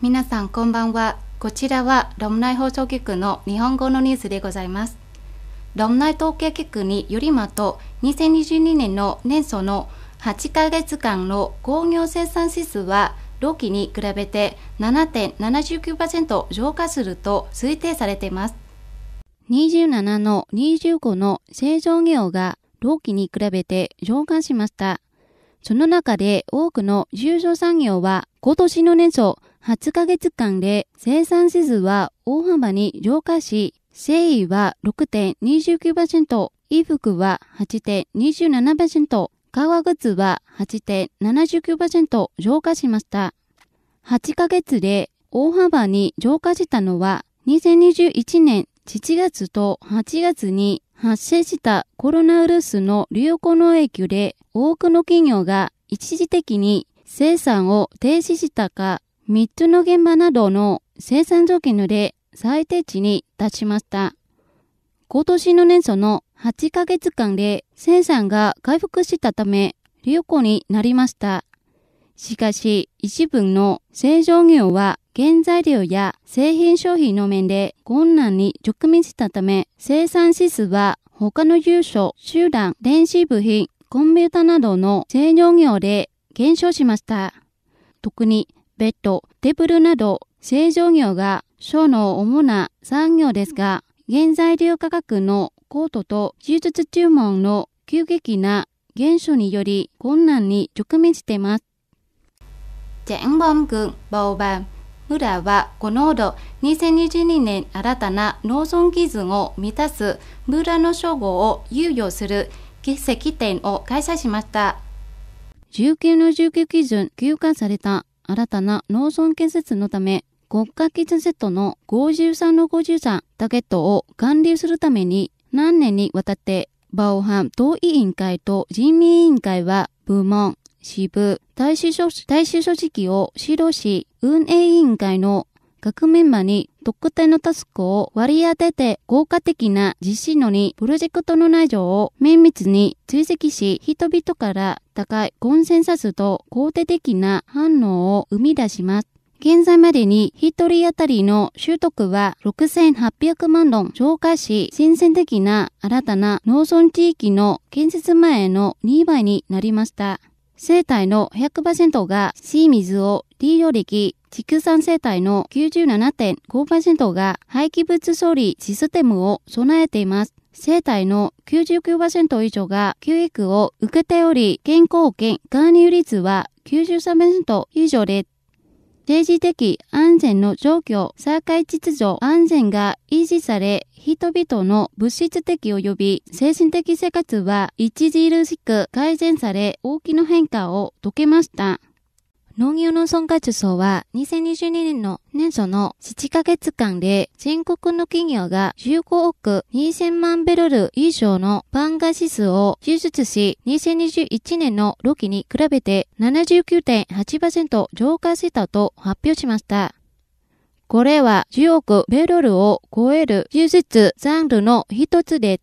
皆さんこんばんは。こちらはロムナイ放送局の日本語のニュースでございます。ロムナイ統計局によりますと、2022年の年初の8ヶ月間の工業生産指数は、同期に比べて7.79%増加すると推定されています。27の25の製造業が同期に比べて増加しました。その中で多くの重症産業は今年の年初8ヶ月間で生産指数は大幅に増加し、繊維は6.29%、衣服は8.27%、革靴は8.79%増加しました。8ヶ月で大幅に増加したのは、2021年7月と8月に発生したコロナウイルスの流行の影響で多くの企業が一時的に生産を停止したか3つの現場などの生産条件で最低値に達しました。今年の年初の8ヶ月間で生産が回復したため、流行になりました。しかし、一部の製造業は原材料や製品消費の面で困難に直面したため、生産指数は他の住所、集団、電子部品、コンピュータなどの製造業で減少しました。特にベッド、テーブルなど、製造業が省の主な産業ですが、原材料価格の高騰と技術注文の急激な減少により困難に直面しています。ジェンボ君、ボーバン村はこのほど2022年新たな農村基準を満たす村の称号を猶予する奇席展を開催しました。19の19基準休館された新たな農村建設のため、国家基準セットの53の53タゲットを管理するために何年にわたってバオハン党委員会と人民委員会は部門、支部、大使書大使書籍を指導し、運営委員会の学メンバーに特定のタスクを割り当てて効果的な実施のにプロジェクトの内情を綿密に追跡し人々から高いコンセンサスと肯定的な反応を生み出します。現在までに1人当たりの習得は6800万ン超過し、新鮮的な新たな農村地域の建設前の2倍になりました。生態の100%が水水を利用歴、畜産生態の97.5%が廃棄物処理システムを備えています。生態の99%以上が給育を受けており、健康保険加入率は93%以上です。政治的安全の状況、社会秩序、安全が維持され、人々の物質的及び精神的生活は著しく改善され、大きな変化を解けました。農業損村活動は2022年の年初の7ヶ月間で全国の企業が15億2000万ベロル以上のンガ指数を輸出し、2021年のロ期に比べて79.8%増加したと発表しました。これは10億ベロルを超える輸出ジャンルの一つで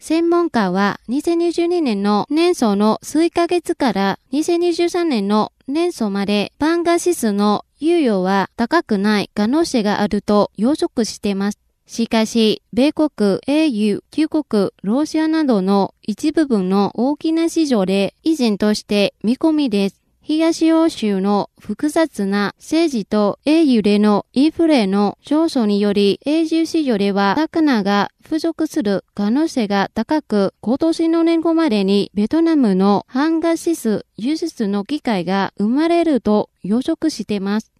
専門家は2022年の年層の数ヶ月から2023年の年層までパンガ指数の猶予は高くない可能性があると予測しています。しかし、米国、au、旧国、ロシアなどの一部分の大きな市場で依然として見込みです。東欧州の複雑な政治と英揺れのインフレの上昇により、永住市場では魚が付属する可能性が高く、今年の年後までにベトナムのハンガシス輸出の機会が生まれると予測しています。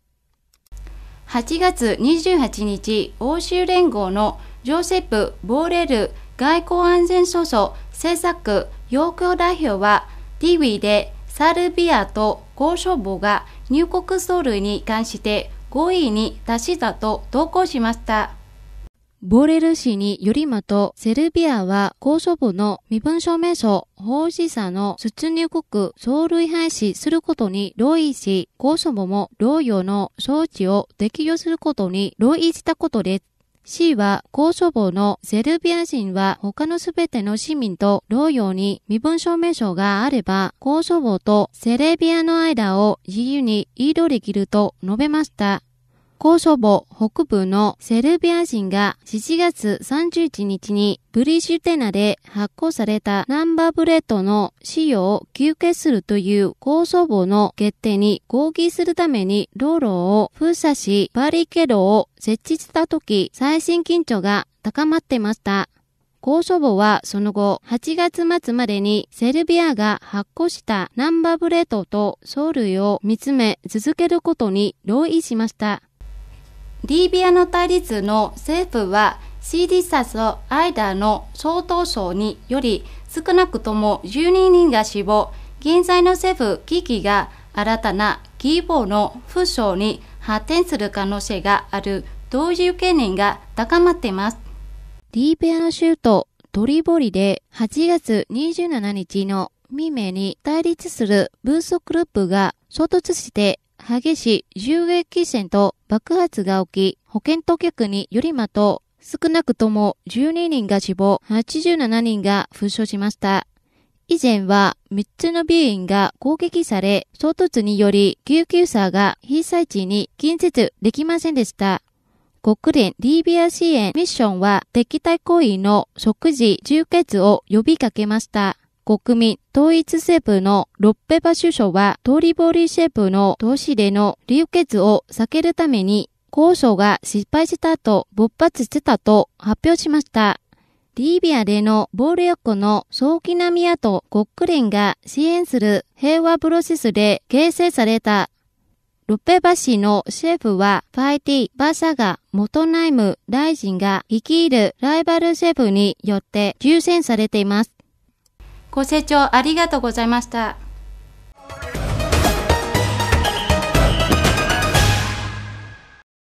8月28日、欧州連合のジョセプ・ボーレル外交安全訴訟政策要求代表は TV でサルビアとゴー部が入国ソウルに関して合意に達したと投稿しました。ボレル氏によりまと、セルビアは高所部の身分証明書、法事者の出入国、総類廃止することに同意し、高所部も同様の招致を適用することに同意したことです。C は、高祖母のセルビア人は他のすべての市民と同様に身分証明書があれば、高祖母とセルビアの間を自由に移動できると述べました。高祖母北部のセルビア人が7月31日にブリシュテナで発行されたナンバーブレッドの使用を休憩するという高祖母の決定に合議するために道路を封鎖しバリケードを設置した時最新緊張が高まってました。高祖母はその後8月末までにセルビアが発行したナンバーブレッドと藻類を見つめ続けることに同意しました。リビアの対立の政府は CD サス間の総当省により少なくとも12人が死亡、現在の政府危機が新たなボーの負傷に発展する可能性があるという懸念が高まっています。リービアの州都ドリボリで8月27日の未明に対立する武装グループが衝突して激しい銃撃戦と爆発が起き、保健当局によりまと、少なくとも12人が死亡、87人が負傷しました。以前は3つの病院が攻撃され、衝突により救急車が被災地に近接できませんでした。国連リビア支援ミッションは敵対行為の即時充血を呼びかけました。国民統一政府のロッペバ首相は、トリボリ政府の都市での流血を避けるために、交渉が失敗したと勃発してたと発表しました。リビアでの暴力の早期な宮と国連が支援する平和プロセスで形成された。ロッペバ市のシェフは、ファイティ・バサガ・元内務大臣が率いるライバルシェフによって抽選されています。ご清聴ありがとうございました。